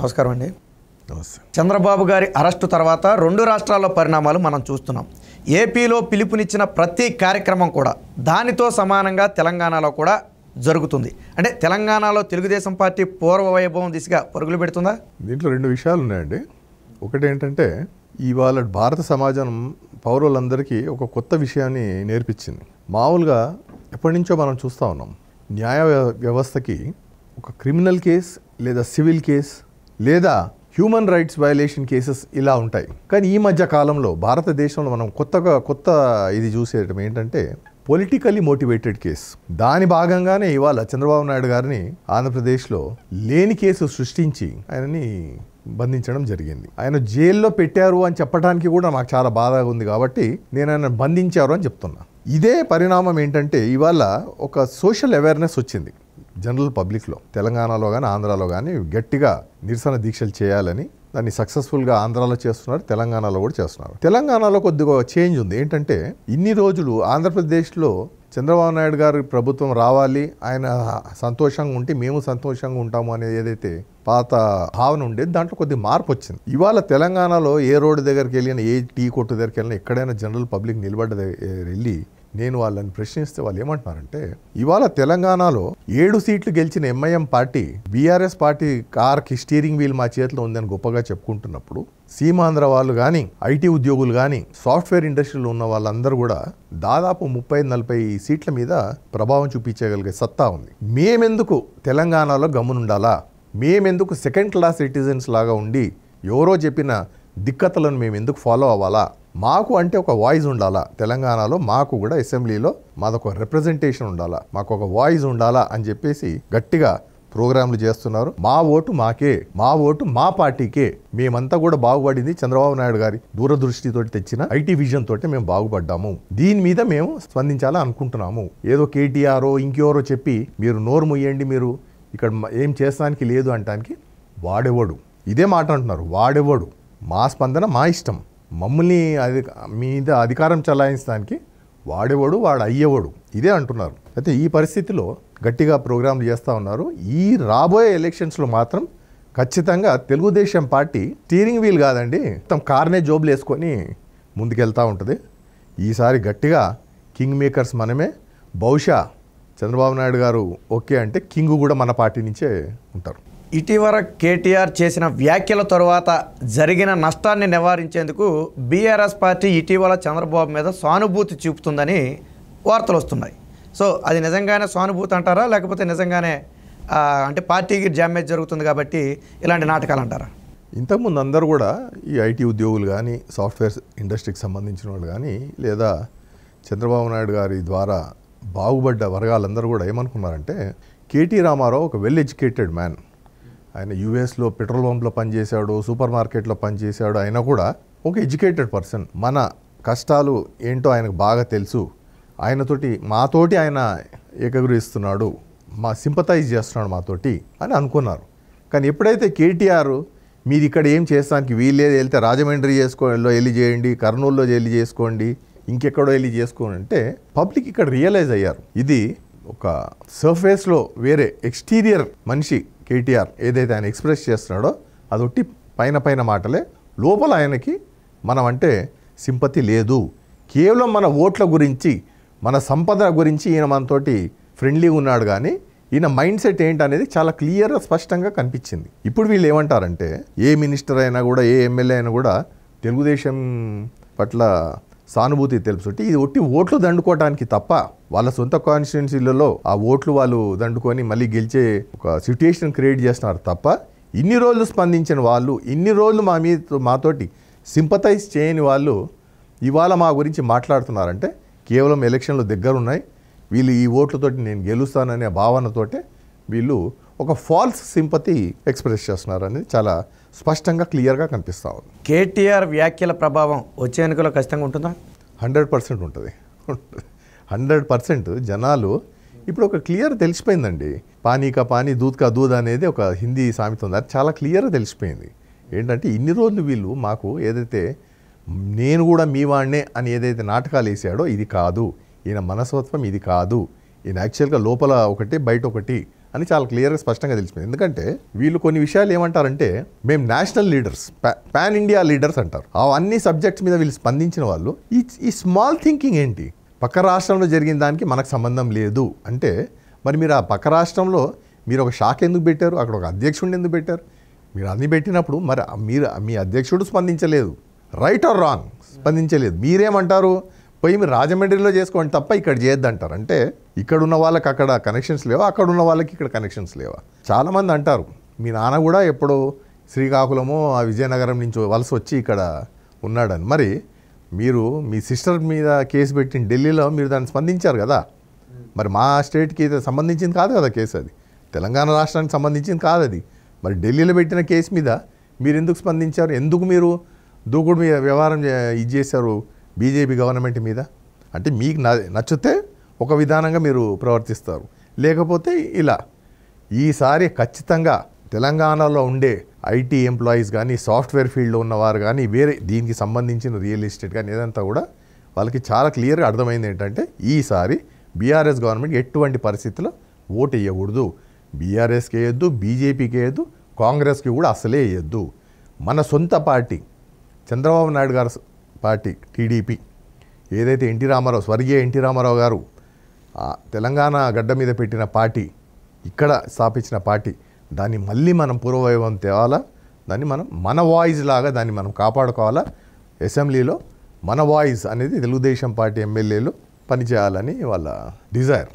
నమస్కారం అండి నమస్తే చంద్రబాబు గారి అరెస్టు తర్వాత రెండు రాష్ట్రాల్లో పరిణామాలు మనం చూస్తున్నాం ఏపీలో పిలుపునిచ్చిన ప్రతి కార్యక్రమం కూడా దానితో సమానంగా తెలంగాణలో కూడా జరుగుతుంది అంటే తెలంగాణలో తెలుగుదేశం పార్టీ పూర్వ వైభవం దిశగా పరుగులు పెడుతుందా దీంట్లో రెండు విషయాలు ఉన్నాయండి ఒకటి ఏంటంటే ఇవాళ భారత సమాజం పౌరులందరికీ ఒక కొత్త విషయాన్ని నేర్పించింది మామూలుగా ఎప్పటి నుంచో మనం చూస్తూ ఉన్నాం న్యాయ వ్యవస్థకి ఒక క్రిమినల్ కేస్ లేదా సివిల్ కేస్ లేదా హ్యూమన్ రైట్స్ వయలేషన్ కేసెస్ ఇలా ఉంటాయి కానీ ఈ మధ్య కాలంలో భారతదేశంలో మనం కొత్తగా కొత్త ఇది చూసేయటం ఏంటంటే పొలిటికలీ మోటివేటెడ్ కేసు దాని భాగంగానే ఇవాళ చంద్రబాబు నాయుడు గారిని ఆంధ్రప్రదేశ్లో లేని కేసు సృష్టించి ఆయనని బంధించడం జరిగింది ఆయన జైల్లో పెట్టారు అని చెప్పడానికి కూడా నాకు చాలా బాధగా ఉంది కాబట్టి నేను ఆయన బంధించారు అని చెప్తున్నా ఇదే పరిణామం ఏంటంటే ఇవాళ ఒక సోషల్ అవేర్నెస్ వచ్చింది జనరల్ పబ్లిక్లో తెలంగాణలో కానీ ఆంధ్రాలో కానీ గట్టిగా నిరసన దీక్షలు చేయాలని దాన్ని సక్సెస్ఫుల్గా ఆంధ్రాలో చేస్తున్నారు తెలంగాణలో కూడా చేస్తున్నారు తెలంగాణలో కొద్దిగా చేంజ్ ఉంది ఏంటంటే ఇన్ని రోజులు ఆంధ్రప్రదేశ్లో చంద్రబాబు నాయుడు గారి ప్రభుత్వం రావాలి ఆయన సంతోషంగా ఉంటే మేము సంతోషంగా ఉంటాము అనేది ఏదైతే పాత భావన ఉండేది దాంట్లో కొద్ది మార్పు వచ్చింది ఇవాళ తెలంగాణలో ఏ రోడ్డు దగ్గరికి వెళ్ళినా ఏ టీ కొట్టు దగ్గరికి వెళ్ళినా ఎక్కడైనా జనరల్ పబ్లిక్ నిలబడ్డ వెళ్ళి నేను వాళ్ళని ప్రశ్నిస్తే వాళ్ళు ఏమంటున్నారంటే ఇవాళ తెలంగాణలో ఏడు సీట్లు గెలిచిన ఎంఐఎం పార్టీ బీఆర్ఎస్ పార్టీ కార్కి స్టీరింగ్ వీల్ మా చేతిలో ఉందని గొప్పగా చెప్పుకుంటున్నప్పుడు సీమాంధ్ర వాళ్ళు కానీ ఐటీ ఉద్యోగులు కానీ సాఫ్ట్వేర్ ఇండస్ట్రీలో ఉన్న వాళ్ళందరూ కూడా దాదాపు ముప్పై నలభై సీట్ల మీద ప్రభావం చూపించగలిగే సత్తా ఉంది మేమెందుకు తెలంగాణలో గమనుండాలా మేమెందుకు సెకండ్ క్లాస్ సిటిజన్స్ లాగా ఉండి ఎవరో చెప్పిన దిక్కతలను మేము ఎందుకు ఫాలో అవ్వాలా మాకు అంటే ఒక వాయిస్ ఉండాలా తెలంగాణలో మాకు కూడా అసెంబ్లీలో మాదొక రిప్రజెంటేషన్ ఉండాలా మాకు ఒక వాయిస్ ఉండాలా అని చెప్పేసి గట్టిగా ప్రోగ్రాంలు చేస్తున్నారు మా ఓటు మాకే మా ఓటు మా పార్టీకే మేమంతా కూడా బాగుపడింది చంద్రబాబు నాయుడు గారి దూరదృష్టితో తెచ్చిన ఐటీ విజన్ తోటి మేము బాగుపడ్డాము దీని మీద మేము స్పందించాలని అనుకుంటున్నాము ఏదో కేటీఆర్ ఇంకెవరో చెప్పి మీరు నోరు ముయ్యండి మీరు ఇక్కడ ఏం చేస్తానికి లేదు అంటానికి వాడెవడు ఇదే మాట అంటున్నారు వాడెవడు మా స్పందన మా ఇష్టం మమ్మల్ని అది మీద అధికారం చలాయించడానికి వాడేవాడు వాడు అయ్యేవాడు ఇదే అంటున్నారు అయితే ఈ పరిస్థితిలో గట్టిగా ప్రోగ్రాంలు చేస్తూ ఉన్నారు ఈ రాబోయే ఎలక్షన్స్లో మాత్రం ఖచ్చితంగా తెలుగుదేశం పార్టీ స్టీరింగ్ వీల్ కాదండి మొత్తం కార్నే జోబులు వేసుకొని ముందుకెళ్తూ ఉంటుంది ఈసారి గట్టిగా కింగ్ మేకర్స్ మనమే బహుశా చంద్రబాబు నాయుడు గారు ఓకే అంటే కింగ్ కూడా మన పార్టీ నుంచే ఉంటారు ఇటీవల కేటీఆర్ చేసిన వ్యాఖ్యల తర్వాత జరిగిన నష్టాన్ని నివారించేందుకు బీఆర్ఎస్ పార్టీ ఇటీవల చంద్రబాబు మీద సానుభూతి చూపుతుందని వార్తలు వస్తున్నాయి సో అది నిజంగానే సానుభూతి అంటారా లేకపోతే నిజంగానే అంటే పార్టీకి డ్యామేజ్ జరుగుతుంది కాబట్టి ఇలాంటి నాటకాలు అంటారా ఇంతకుముందు అందరూ కూడా ఈ ఐటీ ఉద్యోగులు కానీ సాఫ్ట్వేర్ ఇండస్ట్రీకి సంబంధించిన వాళ్ళు కానీ లేదా చంద్రబాబు నాయుడు గారి ద్వారా బాగుపడ్డ వర్గాలందరూ కూడా ఏమనుకున్నారంటే కేటీ రామారావు ఒక వెల్ ఎడ్యుకేటెడ్ మ్యాన్ ఆయన యూఎస్లో పెట్రోల్ పంప్లో పనిచేశాడు సూపర్ మార్కెట్లో పనిచేశాడు అయినా కూడా ఒక ఎడ్యుకేటెడ్ పర్సన్ మన కష్టాలు ఏంటో ఆయనకు బాగా తెలుసు ఆయనతోటి మాతోటి ఆయన ఏకగ్రహిస్తున్నాడు మా సింపతైజ్ చేస్తున్నాడు మాతోటి అని అనుకున్నారు కానీ ఎప్పుడైతే కేటీఆర్ మీరు ఇక్కడ ఏం చేస్తానికి వీళ్ళేది వెళ్తే రాజమండ్రి చేసుకోలో వెళ్ళి చేయండి కర్నూలులో వెళ్ళి చేసుకోండి ఇంకెక్కడో వెళ్ళి చేసుకోండి అంటే పబ్లిక్ ఇక్కడ రియలైజ్ అయ్యారు ఇది ఒక సర్ఫేస్లో వేరే ఎక్స్టీరియర్ మనిషి కేటీఆర్ ఏదైతే ఆయన ఎక్స్ప్రెస్ చేస్తున్నాడో అది ఒట్టి పైన పైన మాటలే లోపల ఆయనకి మనం అంటే సింపతి లేదు కేవలం మన ఓట్ల గురించి మన సంపద గురించి ఈయన మనతోటి ఫ్రెండ్లీ ఉన్నాడు కానీ ఈయన మైండ్ సెట్ ఏంటనేది చాలా క్లియర్గా స్పష్టంగా కనిపించింది ఇప్పుడు వీళ్ళు ఏమంటారంటే ఏ మినిస్టర్ అయినా కూడా ఏ ఎమ్మెల్యే అయినా కూడా తెలుగుదేశం పట్ల సానుభూతి తెలుసు ఇది ఒట్టి ఓట్లు దండుకోవటానికి తప్ప వాళ్ళ సొంత కాన్స్టిట్యున్సీలలో ఆ ఓట్లు వాళ్ళు దండుకొని మళ్ళీ గెలిచే ఒక సిట్యుయేషన్ క్రియేట్ చేస్తున్నారు తప్ప ఇన్ని రోజులు స్పందించిన వాళ్ళు ఇన్ని రోజులు మా మీద మాతోటి సింపతైజ్ చేయని వాళ్ళు ఇవాళ మా గురించి మాట్లాడుతున్నారంటే కేవలం ఎలక్షన్లు దగ్గరున్నాయి వీళ్ళు ఈ ఓట్లతోటి నేను గెలుస్తాననే భావనతోటే వీళ్ళు ఒక ఫాల్స్ సింపతి ఎక్స్ప్రెస్ చేస్తున్నారు అనేది చాలా స్పష్టంగా క్లియర్గా కనిపిస్తూ ఉంది కేటీఆర్ వ్యాఖ్యల ప్రభావం వచ్చే ఎన్నికల్లో ఖచ్చితంగా ఉంటుందా హండ్రెడ్ పర్సెంట్ ఉంటుంది హండ్రెడ్ పర్సెంట్ జనాలు ఇప్పుడు ఒక క్లియర్ తెలిసిపోయిందండి పానీకా పానీ దూద్కా దూద్ అనేది ఒక హిందీ సామెత ఉంది అది చాలా క్లియర్గా తెలిసిపోయింది ఏంటంటే ఇన్ని రోజులు వీళ్ళు మాకు ఏదైతే నేను కూడా మీ వాడినే అని ఏదైతే నాటకాలు వేసాడో ఇది కాదు ఈయన మనస్తత్వం ఇది కాదు ఈయన యాక్చువల్గా లోపల ఒకటి బయట ఒకటి అని చాలా క్లియర్గా స్పష్టంగా తెలిసిపోయింది ఎందుకంటే వీళ్ళు కొన్ని విషయాలు ఏమంటారంటే మేము national leaders pan India leaders అంటారు ఆ అన్ని సబ్జెక్ట్స్ మీద వీళ్ళు స్పందించిన వాళ్ళు ఈ ఈ స్మాల్ థింకింగ్ ఏంటి పక్క రాష్ట్రంలో జరిగిన దానికి మనకు సంబంధం లేదు అంటే మరి మీరు ఆ పక్క రాష్ట్రంలో మీరు ఒక షాక్ ఎందుకు పెట్టారు అక్కడ ఒక అధ్యక్షుడిని ఎందుకు పెట్టారు మీరు అన్ని పెట్టినప్పుడు మరి మీరు మీ అధ్యక్షుడు స్పందించలేదు రైట్ ఆర్ రాంగ్ స్పందించలేదు మీరేమంటారు పోయి మీరు రాజమండ్రిలో చేసుకోండి తప్ప ఇక్కడ చేయొద్దంటారు అంటే ఇక్కడ ఉన్న వాళ్ళకి అక్కడ కనెక్షన్స్ లేవా అక్కడ ఉన్న వాళ్ళకి ఇక్కడ కనెక్షన్స్ లేవా చాలామంది అంటారు మీ నాన్న కూడా ఎప్పుడో శ్రీకాకుళము ఆ విజయనగరం నుంచి వలస వచ్చి ఇక్కడ ఉన్నాడని మరి మీరు మీ సిస్టర్ మీద కేసు పెట్టిన ఢిల్లీలో మీరు దాన్ని స్పందించారు కదా మరి మా స్టేట్కి సంబంధించింది కాదు కదా కేసు అది తెలంగాణ రాష్ట్రానికి సంబంధించింది కాదు అది మరి ఢిల్లీలో పెట్టిన కేసు మీద మీరు ఎందుకు స్పందించారు ఎందుకు మీరు దూకుడు మీద వ్యవహారం ఇది చేశారు బీజేపీ గవర్నమెంట్ మీద అంటే మీకు నచ్చితే ఒక విధానంగా మీరు ప్రవర్తిస్తారు లేకపోతే ఇలా ఈసారి ఖచ్చితంగా తెలంగాణలో ఉండే ఐటీ ఎంప్లాయీస్ కానీ సాఫ్ట్వేర్ ఫీల్డ్లో ఉన్నవారు కానీ వేరే దీనికి సంబంధించిన రియల్ ఎస్టేట్ కానీ ఏదంతా కూడా వాళ్ళకి చాలా క్లియర్గా అర్థమైంది ఏంటంటే ఈసారి బీఆర్ఎస్ గవర్నమెంట్ ఎటువంటి పరిస్థితుల్లో ఓటు వేయకూడదు బీఆర్ఎస్కి వేయొద్దు బీజేపీకి వేయొద్దు కాంగ్రెస్కి కూడా అసలే వేయొద్దు మన సొంత party Chandrababu Naidu garu party TDP ఏదైతే ఎన్టీ రామారావు స్వర్గీయ ఎన్టీ రామారావు గారు తెలంగాణ గడ్డ మీద పెట్టిన పార్టీ ఇక్కడ స్థాపించిన పార్టీ దాన్ని మళ్ళీ మనం పూర్వవైభవం తేవాలా దాన్ని మనం మన వాయిస్ లాగా దాన్ని మనం కాపాడుకోవాలా అసెంబ్లీలో మన వాయిస్ అనేది తెలుగుదేశం పార్టీ ఎమ్మెల్యేలు పనిచేయాలని వాళ్ళ డిజైర్